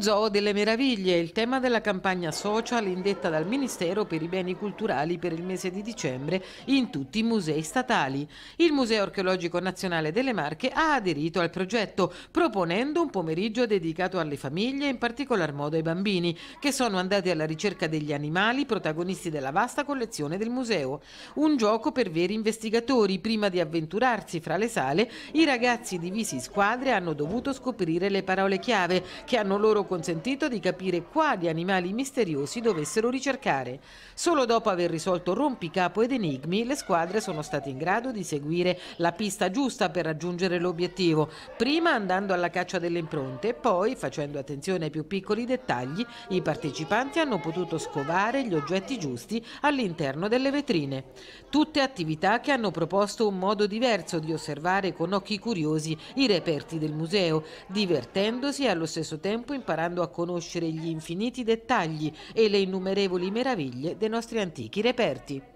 Zoo delle Meraviglie il tema della campagna social indetta dal Ministero per i Beni Culturali per il mese di dicembre in tutti i musei statali. Il Museo Archeologico Nazionale delle Marche ha aderito al progetto proponendo un pomeriggio dedicato alle famiglie, in particolar modo ai bambini, che sono andati alla ricerca degli animali protagonisti della vasta collezione del museo. Un gioco per veri investigatori. Prima di avventurarsi fra le sale, i ragazzi divisi in squadre hanno dovuto scoprire le parole chiave che hanno loro consentito di capire quali animali misteriosi dovessero ricercare. Solo dopo aver risolto rompicapo ed enigmi, le squadre sono state in grado di seguire la pista giusta per raggiungere l'obiettivo, prima andando alla caccia delle impronte e poi, facendo attenzione ai più piccoli dettagli, i partecipanti hanno potuto scovare gli oggetti giusti all'interno delle vetrine. Tutte attività che hanno proposto un modo diverso di osservare con occhi curiosi i reperti del museo, divertendosi e allo stesso tempo imparando imparando a conoscere gli infiniti dettagli e le innumerevoli meraviglie dei nostri antichi reperti.